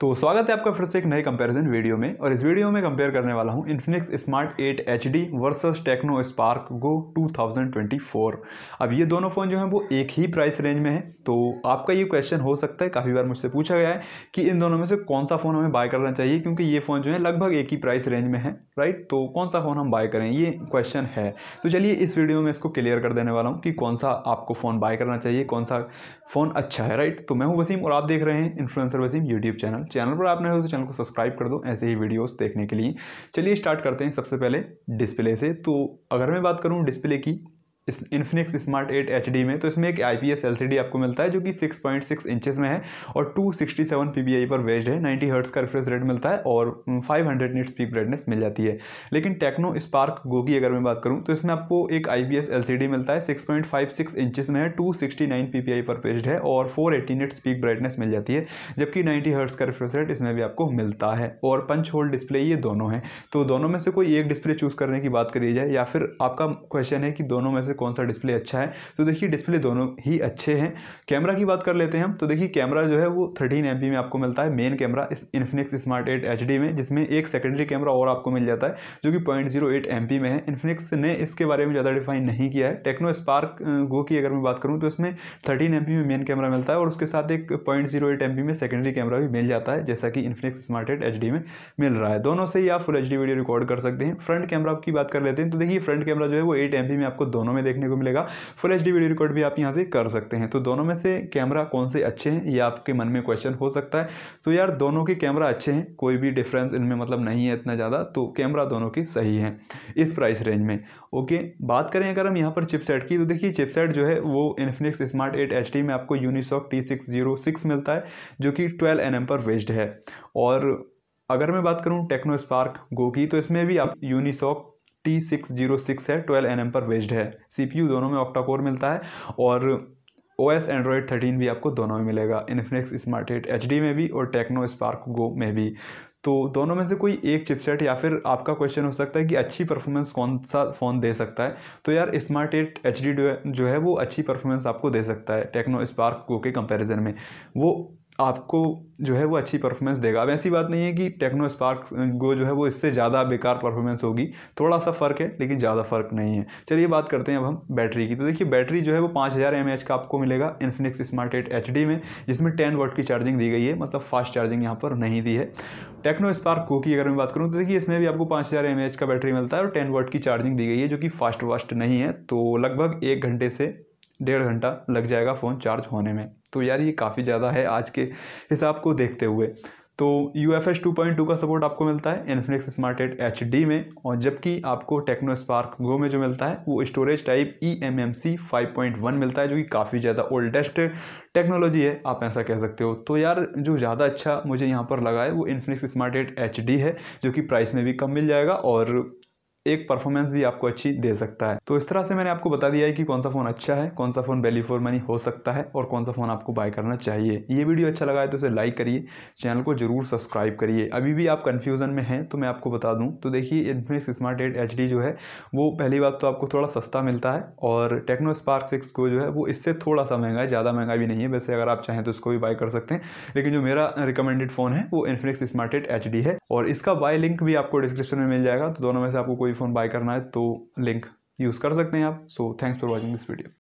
तो स्वागत है आपका फिर से एक नए कंपैरिजन वीडियो में और इस वीडियो में कंपेयर करने वाला हूँ Infinix Smart 8 H D versus Tecno Spark Go 2024 अब ये दोनों फ़ोन जो हैं वो एक ही प्राइस रेंज में है तो आपका ये क्वेश्चन हो सकता है काफ़ी बार मुझसे पूछा गया है कि इन दोनों में से कौन सा फ़ोन हमें बाय करना चाहिए क्योंकि ये फ़ोन जो है लगभग एक ही प्राइस रेंज में है राइट तो कौन सा फ़ोन हम बाय करें ये क्वेश्चन है तो चलिए इस वीडियो में इसको क्लियर कर देने वाला हूँ कि कौन सा आपको फ़ोन बाय करना चाहिए कौन सा फ़ोन अच्छा है राइट तो मैं हूँ वसीम और आप देख रहे हैं influencer Wasim YouTube channel channel पर आपने हो तो चैनल को सब्सक्राइब कर दो ऐसे ही वीडियोस देखने के लिए चलिए स्टार्ट करते हैं सबसे पहले डिस्प्ले से तो अगर मैं बात करूँ डिस्प्ले की इस इन्फिनिक्स स्मार्ट एट एच में तो इसमें एक आई पी एस आपको मिलता है जो कि 6.6 इंचेस में है और 267 आई पर वेस्ड है नाइन्टी हर्ट्स का रिफ्रेश रेट मिलता है और 500 हंड्रेड नीट स्पीक ब्राइटनेस मिल जाती है लेकिन टेक्नो स्पार्क गो की अगर मैं बात करूँ तो इसमें आपको एक आई पी एस मिलता है सिक्स पॉइंट फाइव सिक्स में है two sixty nine P P I पर वेस्ड है और four eighty nits peak brightness मिल जाती है जबकि नाइन्टी हर्ट्स का रिफ्रेश रेट इसमें भी आपको मिलता है और पंच होल डिस्प्ले ये दोनों हैं तो दोनों में से कोई एक डिस्प्ले चूज़ करने की बात करी जाए या फिर आपका क्वेश्चन है कि दोनों में से कौन सा डिस्प्ले अच्छा है तो देखिए डिस्प्ले दोनों ही अच्छे हैं कैमरा की बात कर लेते हैं हम तो देखिए कैमरा जो है वो थर्टीन एम में आपको मिलता है मेन कैमरा इस इन्फिनिक्स स्मार्ट एट एच में जिसमें एक सेकेंडरी कैमरा और आपको मिल जाता है जो कि पॉइंट जीरो एट एम में है इन्फिनिक्स ने इसके बारे में ज़्यादा डिफाइन नहीं किया है टेक्नो स्पार्क गो की अगर मैं बात करूँ तो इसमें थर्टीन एम में मेन कैमरा मिलता है और उसके साथ एक पॉइंट जीरो एट एम में सेकेंडरी कैमरा भी मिल जाता है जैसा कि इन्फिनिक्स स्मार्ट एट एच में मिल रहा है दोनों से ही आप फुल एच वीडियो रिकॉर्ड कर सकते हैं फ्रंट कैमरा की बात कर लेते हैं तो देखिए फ्रंट कैमरा जो है वो एट एम में आपको दोनों में देखने को मिलेगा फुल एच वीडियो रिकॉर्ड भी आप यहाँ से कर सकते हैं तो दोनों में से कैमरा कौन से अच्छे हैं ये आपके मन में क्वेश्चन हो सकता है तो यार दोनों के कैमरा अच्छे हैं कोई भी डिफरेंस इनमें मतलब नहीं है इतना ज़्यादा तो कैमरा दोनों के सही हैं इस प्राइस रेंज में ओके बात करें अगर हम यहाँ पर चिपसेट की तो देखिए चिपसेट जो है वो इन्फिनिक्स स्मार्ट एट एच में आपको Unisoc T six zero six मिलता है जो कि ट्वेल्व एन पर वेस्ड है और अगर मैं बात करूँ टेक्नो स्पार्क गो की तो इसमें भी आप Unisoc T six zero six है ट्वेल्व एन पर बेस्ड है सीपीयू दोनों में ऑक्टा कोर मिलता है और ओ एस एंड्रॉयड थर्टीन भी आपको दोनों में मिलेगा इन्फिनिक्स स्मार्ट एट एच में भी और टेक्नो स्पार्क गो में भी तो दोनों में से कोई एक चिपसेट या फिर आपका क्वेश्चन हो सकता है कि अच्छी परफॉर्मेंस कौन सा फ़ोन दे सकता है तो यार स्मार्ट एट एच जो है वो अच्छी परफॉर्मेंस आपको दे सकता है टेक्नो स्पार्क गो के कंपैरिजन में वो आपको जो है वो अच्छी परफॉर्मेंस देगा अब ऐसी बात नहीं है कि टेक्नो स्पार्क गो जो है वो इससे ज़्यादा बेकार परफॉर्मेंस होगी थोड़ा सा फ़र्क है लेकिन ज़्यादा फ़र्क नहीं है चलिए बात करते हैं अब हम बैटरी की तो देखिए बैटरी जो है वो पाँच हज़ार एम एच का आपको मिलेगा Infinix Smart eight H D में जिसमें टेन वोट की चार्जिंग दी गई है मतलब फास्ट चार्जिंग यहाँ पर नहीं दी है टेक्नो स्पार्क को की अगर मैं बात करूँ तो देखिए इसमें भी आपको पाँच हज़ार एम एच का बैटरी मिलता है और टेन वोट की चार्जिंग दी गई है जो कि फास्ट वास्ट नहीं है तो लगभग एक घंटे से डेढ़ घंटा लग जाएगा फ़ोन चार्ज होने में तो यार ये काफ़ी ज़्यादा है आज के हिसाब को देखते हुए तो U F S two point two का सपोर्ट आपको मिलता है Infinix Smart eight H D में और जबकि आपको टेक्नो स्पार्क गो में जो मिलता है वो storage type E M M C five point one मिलता है जो कि काफ़ी ज़्यादा ओल्डेस्ट टेक्नोलॉजी है आप ऐसा कह सकते हो तो यार जो ज़्यादा अच्छा मुझे यहाँ पर लगा है वो Infinix Smart eight H D है जो कि प्राइस में भी कम मिल जाएगा और एक परफॉर्मेंस भी आपको अच्छी दे सकता है तो इस तरह से मैंने आपको बता दिया है कि कौन सा फ़ोन अच्छा है कौन सा फ़ोन वैल्यू फॉर मनी हो सकता है और कौन सा फ़ोन आपको बाय करना चाहिए ये वीडियो अच्छा लगा है तो इसे लाइक करिए चैनल को जरूर सब्सक्राइब करिए अभी भी आप कन्फ्यूज़न में हैं तो मैं आपको बता दूँ तो देखिए इनफिनिक्स स्मार्ट एट एच जो है वो पहली बात तो आपको थोड़ा सस्ता मिलता है और टेक्नो स्पार्क सिक्स को जो है वो इससे थोड़ा सा महंगा है ज़्यादा महंगा भी नहीं है वैसे अगर आप चाहें तो उसको भी बाय कर सकते हैं लेकिन जो मेरा रिकमेंडेड फ़ोन है वो इन्फिनिक्स स्मार्ट एट एच है और इसका बाय लिंक भी आपको डिस्क्रिप्शन में मिल जाएगा तो दोनों में से आपको कोई कोई फ़ोन बाय करना है तो लिंक यूज़ कर सकते हैं आप so thanks for watching this video